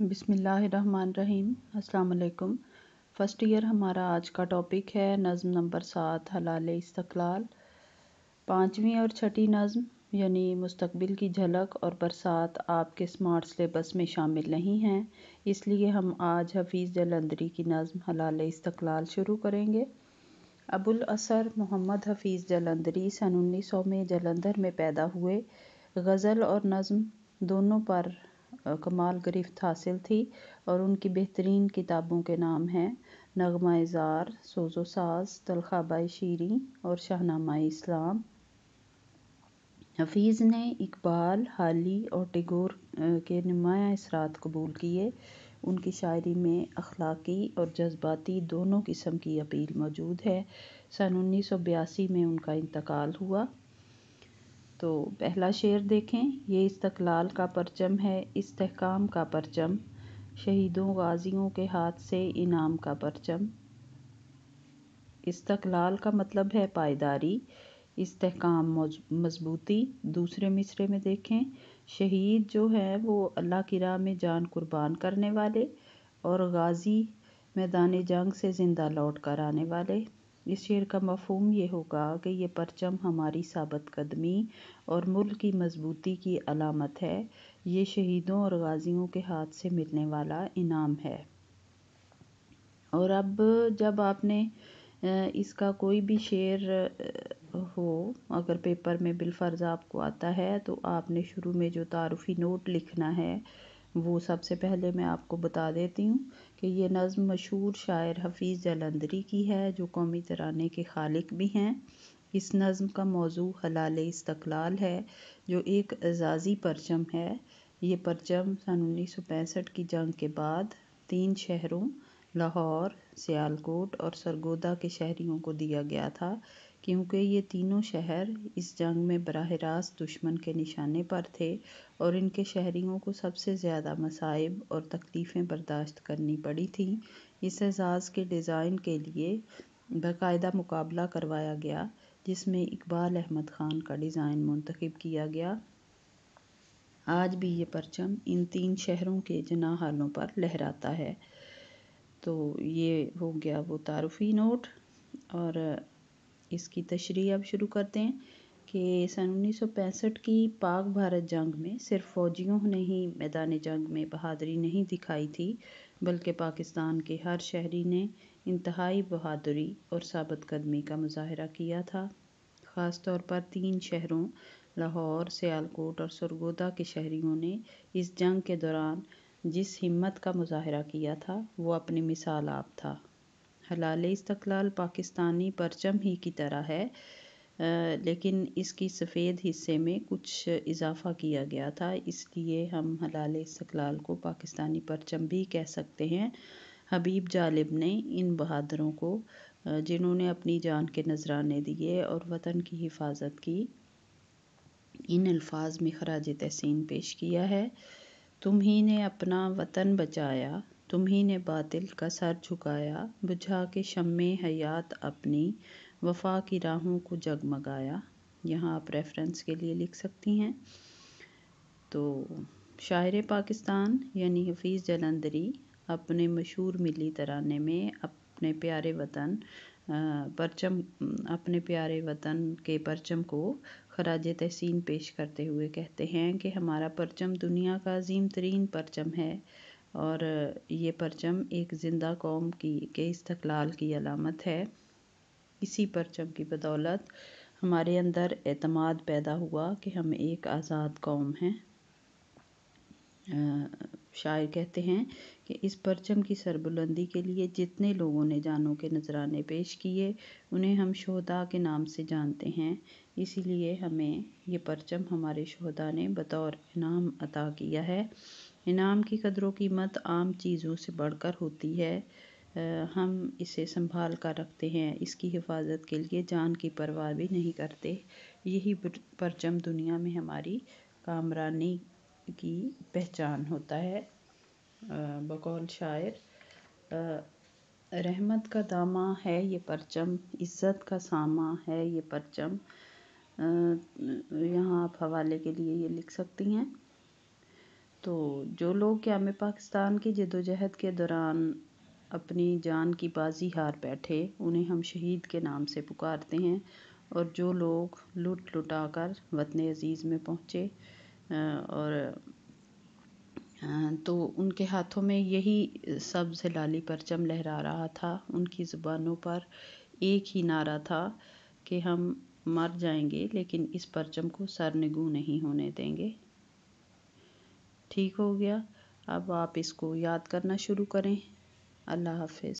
बिसमीम् अल्लाम first year हमारा आज का टॉपिक है नज़म नंबर सात हलाल इस्तलाल पाँचवीं और छठी नज़म यानी मुस्तबिल की झलक और बरसात आपके स्मार्ट सलेबस में शामिल नहीं हैं इसलिए हम आज हफीज़ जलंदरी की नज़म हलाल इस्तलाल शुरू करेंगे अबुल असर मोहम्मद हफीज़ जलंदरी सन उन्नीस सौ में जलंधर में पैदा हुए गज़ल और नज़म दोनों पर कमाल गिरफ़्त हासिल थी और उनकी बेहतरीन किताबों के नाम हैं नग़मा ज़ार सोज़ो साज़ तलख़ाबा शीरी और शाहनामा इस्लाम हफ़ीज़ ने इकबाल हाली और टिगोर के नुमाया असरात कबूल किए उनकी शायरी में अखलाकी और जज्बाती दोनों किस्म की अपील मौजूद है सन उन्नीस सौ बयासी में उनका इंतकाल हुआ तो पहला शेर देखें ये इस्तकलाल का परचम है इस्तेकाम का परचम शहीदों गाजियों के हाथ से इनाम का परचम इस्तकलाल का मतलब है पायदारी इस्तेकाम मजबूती दूसरे मिसरे में देखें शहीद जो है वो अल्लाह की राह में जान कुर्बान करने वाले और गाजी मैदान जंग से ज़िंदा लौट कर आने वाले इस शेर का मफहम ये होगा कि ये परचम हमारी साबत कदमी और मुल्क की मजबूती की अलामत है ये शहीदों और गाज़ियों के हाथ से मिलने वाला इनाम है और अब जब आपने इसका कोई भी शेर हो अगर पेपर में बिलफर्ज़ आपको आता है तो आपने शुरू में जो तारफ़ी नोट लिखना है वो सबसे पहले मैं आपको बता देती हूँ कि ये नज़म मशहूर शायर हफीज़ जलंदरी की है जो कौमी तराने के खालिक भी हैं इस नज़म का मौजू हलाल इस्तकलाल है जो एक एजाज़ी परचम है ये परचम सन उन्नीस सौ पैंसठ की जंग के बाद तीन शहरों लाहौर सियालकोट और सरगोदा के शहरियों को दिया गया था क्योंकि ये तीनों शहर इस जंग में बराह रास्त दुश्मन के निशाने पर थे और इनके शहरियों को सबसे ज़्यादा मसाइब और तकलीफ़ें बर्दाश्त करनी पड़ी थीं इस एजाज़ के डिज़ाइन के लिए बाकायदा मुकाबला करवाया गया जिसमें इकबाल अहमद ख़ान का डिज़ाइन मंतखब किया गया आज भी ये परचम इन तीन शहरों के जनाहालों पर लहराता है तो ये हो गया वो तारफ़ी नोट और इसकी तशरी अब शुरू करते हैं कि सन उन्नीस सौ पैंसठ की पाक भारत जंग में सिर्फ फ़ौजियों ने ही मैदान जंग में बहादुरी नहीं दिखाई थी बल्कि पाकिस्तान के हर शहरी ने इंतहाई बहादुरी और सबत कदमी का मुजाहरा किया था ख़ास तौर पर तीन शहरों लाहौर सियालकोट और सरगोदा के शहरीों ने इस जंग के दौरान जिस हिम्मत का मुजाहरा किया था वो अपनी मिसाल आप था हलाल इस्तकलाल पाकिस्तानी परचम ही की तरह है लेकिन इसकी सफ़ेद हिस्से में कुछ इजाफ़ा किया गया था इसलिए हम हलाल इस्तकलाल को पाकिस्तानी परचम भी कह सकते हैं हबीब जालिब ने इन बहादुरों को जिन्होंने अपनी जान के नजराने दिए और वतन की हिफाजत की इन अल्फाज में खराज तहसीन पेश किया है तुम ही ने अपना वतन बचाया तुम्ही ने बातिल का सर झुकाया बुझा के शम्मे हयात अपनी वफा की राहों को जगमगाया यहाँ आप रेफरेंस के लिए लिख सकती हैं तो शायर पाकिस्तान यानी हफीज़ जलंदरी अपने मशहूर मिली तराने में अपने प्यारे वतन परचम अपने प्यारे वतन के परचम को खराज तहसीन पेश करते हुए कहते हैं कि हमारा परचम दुनिया का अजीम तरीन परचम है और ये परचम एक ज़िंदा कौम की के इस्तक़लाल की अलामत है इसी परचम की बदौलत हमारे अंदर अतमाद पैदा हुआ कि हम एक आज़ाद कौम हैं शायर कहते हैं कि इस परचम की सरबुलंदी के लिए जितने लोगों ने जानों के नजराने पेश किए उन्हें हम शहदा के नाम से जानते हैं इसीलिए हमें ये परचम हमारे शहदा ने बतौर इनाम अता किया है इनाम की कदर की कीमत आम चीज़ों से बढ़कर होती है हम इसे संभाल कर रखते हैं इसकी हिफाज़त के लिए जान की परवाह भी नहीं करते यही परचम दुनिया में हमारी कामरानी की पहचान होता है बकौल शायर रहमत का दामा है ये परचम इज़्ज़त का सामा है ये परचम यहाँ आप हवाले के लिए ये लिख सकती हैं तो जो लोग क़्याम पाकिस्तान की जदोजहद के दौरान अपनी जान की बाज़ी हार बैठे उन्हें हम शहीद के नाम से पुकारते हैं और जो लोग लुट लुटा कर वतन अज़ीज़ में पहुँचे और तो उनके हाथों में यही सब्ज़ लाली परचम लहरा रहा था उनकी ज़ुबानों पर एक ही नारा था कि हम मर जाएंगे लेकिन इस परचम को सरनगु नहीं होने देंगे ठीक हो गया अब आप इसको याद करना शुरू करें अल्लाह हाफ़िज़